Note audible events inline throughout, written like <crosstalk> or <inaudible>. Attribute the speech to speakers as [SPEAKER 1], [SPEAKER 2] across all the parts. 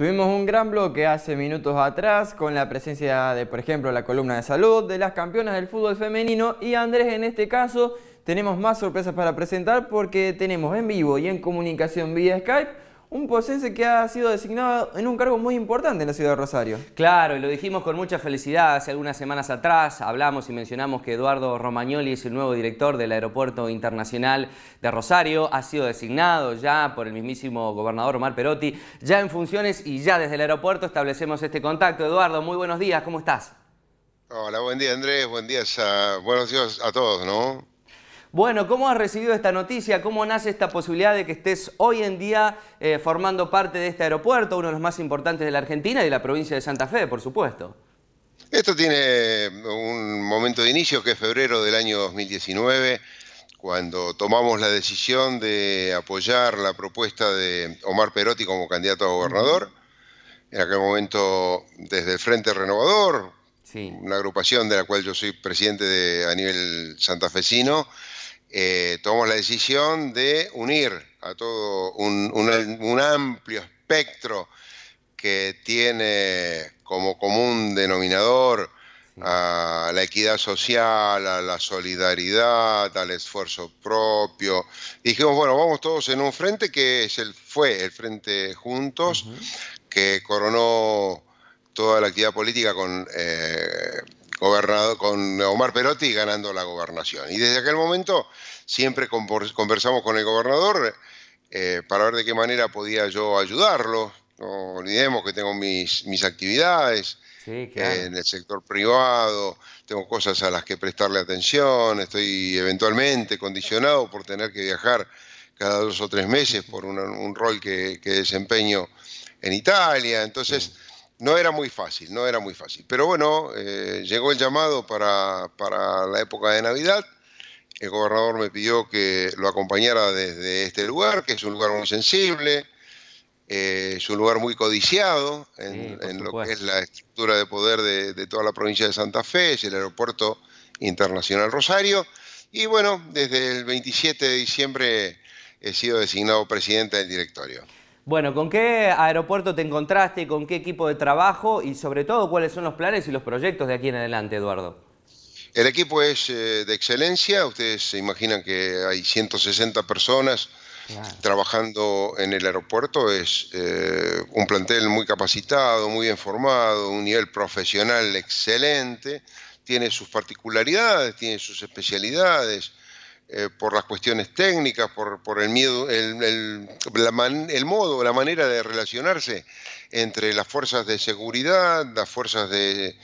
[SPEAKER 1] Tuvimos un gran bloque hace minutos atrás con la presencia de, por ejemplo, la columna de salud de las campeonas del fútbol femenino y Andrés en este caso tenemos más sorpresas para presentar porque tenemos en vivo y en comunicación vía Skype un posense que ha sido designado en un cargo muy importante en la ciudad de Rosario. Claro, y lo dijimos con mucha felicidad hace algunas semanas atrás. Hablamos y mencionamos que Eduardo Romagnoli es el nuevo director del Aeropuerto Internacional de Rosario. Ha sido designado ya por el mismísimo gobernador Omar Perotti, ya en funciones y ya desde el aeropuerto establecemos este contacto. Eduardo, muy buenos días, ¿cómo estás? Hola, buen
[SPEAKER 2] día Andrés, buen día buenos días a todos, ¿no?
[SPEAKER 1] Bueno, ¿cómo has recibido esta noticia? ¿Cómo nace esta posibilidad de que estés hoy en día eh, formando parte de este aeropuerto, uno de los más importantes de la Argentina y de la provincia de Santa Fe, por supuesto?
[SPEAKER 2] Esto tiene eh, un momento de inicio que es febrero del año 2019, cuando tomamos la decisión de apoyar la propuesta de Omar Perotti como candidato a gobernador. En aquel momento, desde el Frente Renovador, una agrupación de la cual yo soy presidente de, a nivel santafesino, eh, tomamos la decisión de unir a todo un, amplio espectro que tiene como común denominador a la equidad social, a la solidaridad, al esfuerzo propio. dijimos, bueno, vamos todos en un frente que es el, fue el Frente Juntos, que coronó toda la actividad política con eh, gobernador, con Omar Perotti ganando la gobernación. Y desde aquel momento siempre conversamos con el gobernador eh, para ver de qué manera podía yo ayudarlo. No olvidemos que tengo mis, mis actividades eh, en el sector privado, tengo cosas a las que prestarle atención, estoy eventualmente condicionado por tener que viajar cada dos o tres meses por un rol que, desempeño en Italia. Entonces, no era muy fácil, no era muy fácil. Pero bueno, eh, llegó el llamado para, para, la época de Navidad. El gobernador me pidió que lo acompañara desde este lugar, que es un lugar muy sensible, eh, es un lugar muy codiciado en, lo que es la estructura de poder de, de toda la provincia de Santa Fe, es el aeropuerto internacional Rosario. Y bueno, desde el 27 de diciembre he sido designado presidente del directorio.
[SPEAKER 1] Bueno, ¿con qué aeropuerto te encontraste? ¿Con qué equipo de trabajo? Y sobre todo, ¿cuáles son los planes y los proyectos de aquí en adelante, Eduardo?
[SPEAKER 2] El equipo es eh, de excelencia, ustedes se imaginan que hay 160 personas trabajando en el aeropuerto, es eh, un plantel muy capacitado, muy bien formado, un nivel profesional excelente, tiene sus particularidades, tiene sus especialidades, eh, por las cuestiones técnicas, por, el miedo, el, modo, la manera de relacionarse entre las fuerzas de seguridad, las fuerzas de,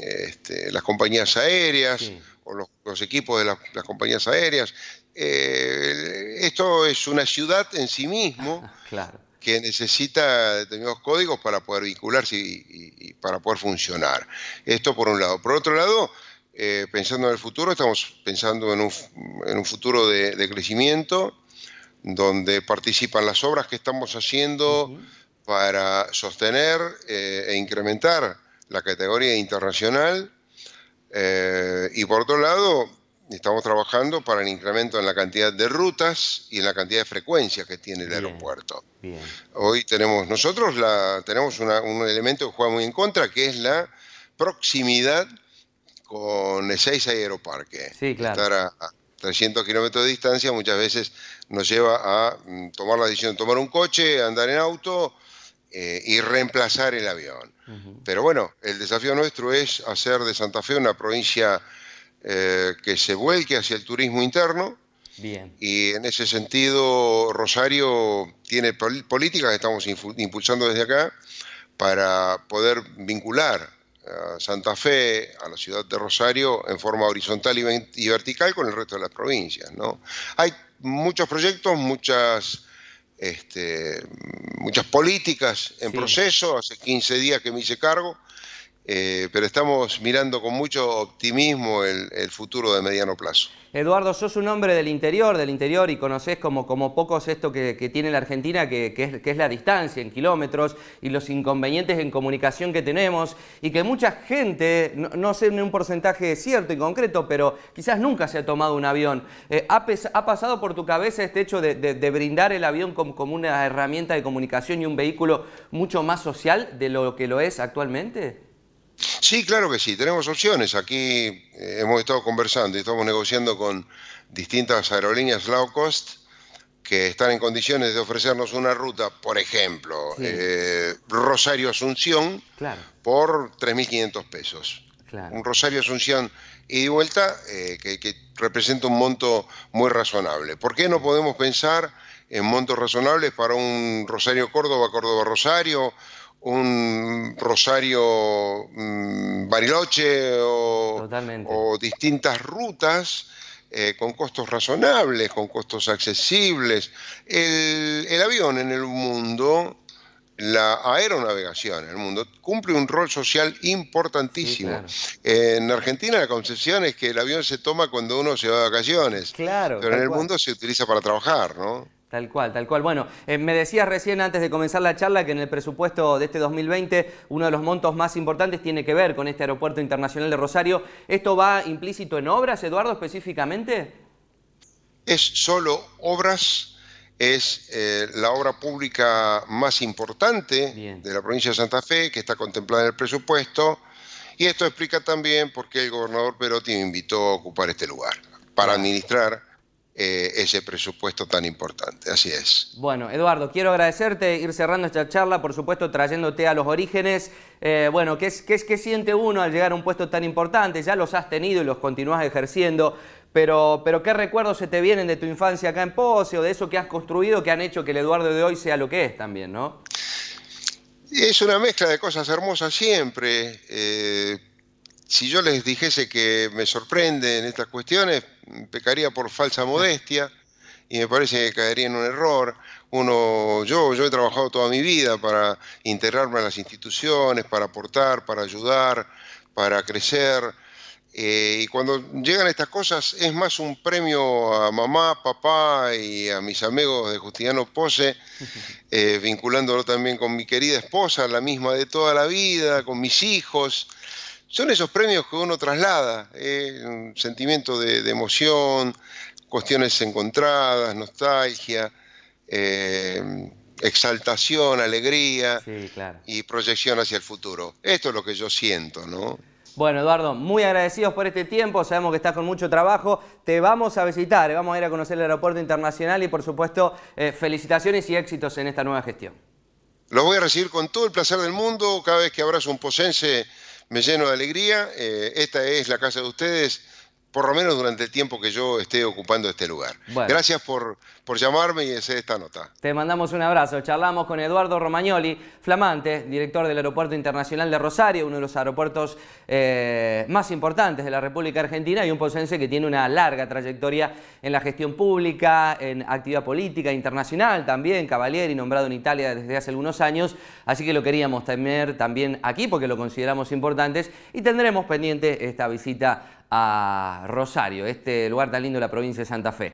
[SPEAKER 2] este, las compañías aéreas o los, equipos de las compañías aéreas. Eh, esto es una ciudad en sí mismo
[SPEAKER 1] <laughs>
[SPEAKER 2] que necesita determinados códigos para poder vincularse y para poder funcionar. Esto por un lado. Por otro lado, eh, pensando en el futuro, estamos pensando en un, futuro de, crecimiento, donde participan las obras que estamos haciendo para sostener eh, e incrementar la categoría internacional. Eh, y por otro lado, estamos trabajando para el incremento en la cantidad de rutas y en la cantidad de frecuencias que tiene el aeropuerto. Hoy tenemos nosotros tenemos un elemento que juega muy en contra, que es la proximidad con Ezeiza y Aeroparque. Estar a, 300 kilómetros de distancia muchas veces nos lleva a mm, tomar la decisión de tomar un coche, andar en auto eh, y reemplazar el avión. Pero bueno, el desafío nuestro es hacer de Santa Fe una provincia eh, que se vuelque hacia el turismo interno. Bien. Y en ese sentido, Rosario tiene políticas que estamos impulsando desde acá para poder vincular Santa Fe, a la ciudad de Rosario, en forma horizontal y, vertical con el resto de las provincias. ¿no? Hay muchos proyectos, muchas, este, muchas políticas en proceso. Hace 15 días que me hice cargo eh, pero estamos mirando con mucho optimismo el, futuro de mediano plazo.
[SPEAKER 1] Eduardo, sos un hombre del interior, del interior, y conoces como, pocos esto que, tiene la Argentina, que, es, la distancia en kilómetros y los inconvenientes en comunicación que tenemos, y que mucha gente, no, sé en un porcentaje cierto y concreto, pero quizás nunca se ha tomado un avión. Eh, ha, pasado por tu cabeza este hecho de, brindar el avión como, como una herramienta de comunicación y un vehículo mucho más social de lo que lo es actualmente?
[SPEAKER 2] Sí, claro que sí, tenemos opciones. Aquí eh, hemos estado conversando y estamos negociando con distintas aerolíneas low cost que están en condiciones de ofrecernos una ruta, por ejemplo, eh, Rosario Asunción, por 3.500 pesos. Un Rosario Asunción y vuelta eh, que, representa un monto muy razonable. ¿Por qué no podemos pensar en montos razonables para un Rosario Córdoba, Córdoba Rosario? un Rosario mm, Bariloche o, distintas rutas eh, con costos razonables, con costos accesibles. El, avión en el mundo, la aeronavegación en el mundo, cumple un rol social importantísimo. en Argentina la concepción es que el avión se toma cuando uno se va de vacaciones,
[SPEAKER 1] claro, pero en el mundo
[SPEAKER 2] se utiliza para trabajar, ¿no?
[SPEAKER 1] Tal cual, tal cual. Bueno, eh, me decías recién antes de comenzar la charla que en el presupuesto de este 2020 uno de los montos más importantes tiene que ver con este aeropuerto internacional de Rosario. ¿Esto va implícito en obras, Eduardo, específicamente? Es
[SPEAKER 2] solo obras, es eh, la obra pública más importante de la provincia de Santa Fe que está contemplada en el presupuesto. Y esto explica también por qué el gobernador Perotti me invitó a ocupar este lugar, para administrar eh, ese presupuesto tan importante. Así es.
[SPEAKER 1] Bueno, Eduardo, quiero agradecerte, ir cerrando esta charla, por supuesto trayéndote a los orígenes. Eh, bueno, ¿qué, es, que siente uno al llegar a un puesto tan importante? Ya los has tenido y los continúas ejerciendo, pero, pero ¿qué recuerdos se te vienen de tu infancia acá en Pose o de eso que has construido que han hecho que el Eduardo de hoy sea lo que es también, no?
[SPEAKER 2] Es una mezcla de cosas hermosas siempre. Eh, si yo les dijese que me sorprenden estas cuestiones, pecaría por falsa modestia y me parece que caería en un error. Uno, yo, he trabajado toda mi vida para integrarme a las instituciones, para aportar, para ayudar, para crecer. Eh, y cuando llegan estas cosas es más un premio a mamá, papá y a mis amigos de Justiniano Pose, <laughs> eh, vinculándolo también con mi querida esposa, la misma de toda la vida, con mis hijos son esos premios que uno traslada, ¿eh? sentimiento de, emoción, cuestiones encontradas, nostalgia, eh, exaltación, alegría y proyección hacia el futuro. Esto es lo que yo siento, ¿no?
[SPEAKER 1] Bueno, Eduardo, muy agradecidos por este tiempo. Sabemos que estás con mucho trabajo. Te vamos a visitar, ¿eh? vamos a ir a conocer el aeropuerto internacional y, por supuesto, felicitaciones y éxitos en esta nueva gestión. Los
[SPEAKER 2] voy a recibir con todo el placer del mundo. Cada vez que abrazo un posense, me lleno de alegría. Eh, esta es la casa de ustedes por lo menos durante el tiempo que yo esté ocupando este lugar. Gracias por, por llamarme y hacer esta nota.
[SPEAKER 1] Te mandamos un abrazo. Charlamos con Eduardo Romagnoli, flamante, director del Aeropuerto Internacional de Rosario, uno de los aeropuertos eh, más importantes de la República Argentina y un posense que tiene una larga trayectoria en la gestión pública, en actividad política internacional también, y nombrado en Italia desde hace algunos años, así que lo queríamos tener también aquí porque lo consideramos importante y tendremos pendiente esta visita a Rosario, este lugar tan lindo de la provincia de Santa Fe.